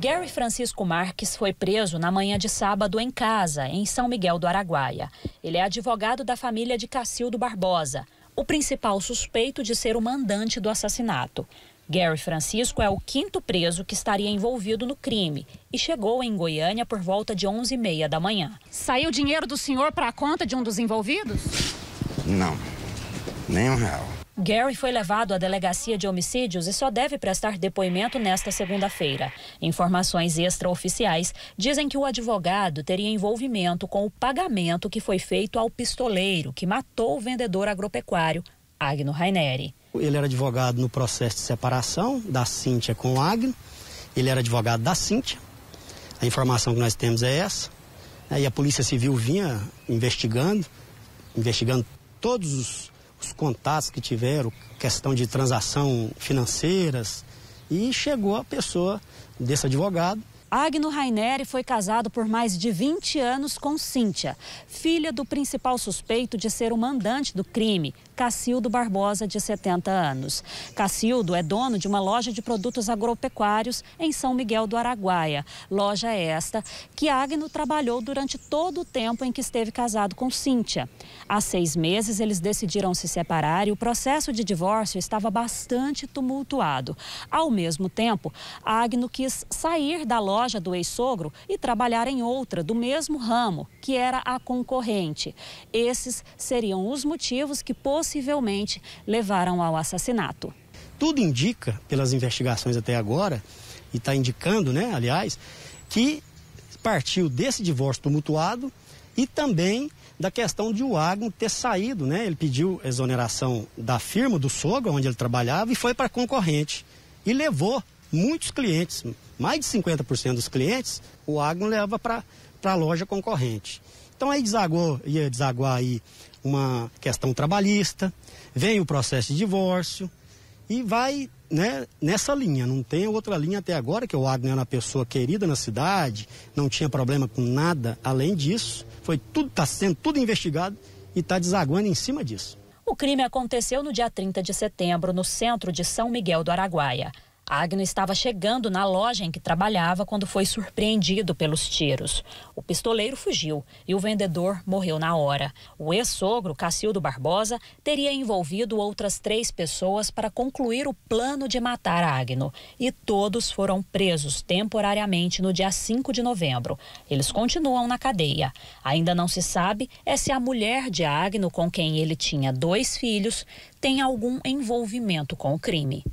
Gary Francisco Marques foi preso na manhã de sábado em casa, em São Miguel do Araguaia. Ele é advogado da família de Cacildo Barbosa, o principal suspeito de ser o mandante do assassinato. Gary Francisco é o quinto preso que estaria envolvido no crime e chegou em Goiânia por volta de 11h30 da manhã. Saiu dinheiro do senhor para a conta de um dos envolvidos? Não, nem um real. Gary foi levado à delegacia de homicídios e só deve prestar depoimento nesta segunda-feira. Informações extraoficiais dizem que o advogado teria envolvimento com o pagamento que foi feito ao pistoleiro que matou o vendedor agropecuário, Agno Raineri. Ele era advogado no processo de separação da Cíntia com o Agno. Ele era advogado da Cíntia. A informação que nós temos é essa. Né? E a Polícia Civil vinha investigando, investigando todos os os contatos que tiveram, questão de transação financeiras, e chegou a pessoa desse advogado Agno Raineri foi casado por mais de 20 anos com Cíntia, filha do principal suspeito de ser o mandante do crime, Cacildo Barbosa, de 70 anos. Cacildo é dono de uma loja de produtos agropecuários em São Miguel do Araguaia. Loja esta que Agno trabalhou durante todo o tempo em que esteve casado com Cíntia. Há seis meses eles decidiram se separar e o processo de divórcio estava bastante tumultuado. Ao mesmo tempo, Agno quis sair da loja loja do ex-sogro e trabalhar em outra do mesmo ramo, que era a concorrente. Esses seriam os motivos que possivelmente levaram ao assassinato. Tudo indica, pelas investigações até agora, e está indicando, né, aliás, que partiu desse divórcio tumultuado e também da questão de o Agno ter saído, né? Ele pediu exoneração da firma do sogro onde ele trabalhava e foi para concorrente e levou muitos clientes, mais de 50% dos clientes, o Agno leva para a loja concorrente. Então aí desagou, ia desaguar aí uma questão trabalhista, vem o processo de divórcio e vai né, nessa linha. Não tem outra linha até agora, que o Agno era uma pessoa querida na cidade, não tinha problema com nada além disso. Foi tudo, está sendo tudo investigado e está desaguando em cima disso. O crime aconteceu no dia 30 de setembro, no centro de São Miguel do Araguaia. Agno estava chegando na loja em que trabalhava quando foi surpreendido pelos tiros. O pistoleiro fugiu e o vendedor morreu na hora. O ex-sogro, Cacildo Barbosa, teria envolvido outras três pessoas para concluir o plano de matar Agno. E todos foram presos temporariamente no dia 5 de novembro. Eles continuam na cadeia. Ainda não se sabe é se a mulher de Agno, com quem ele tinha dois filhos, tem algum envolvimento com o crime.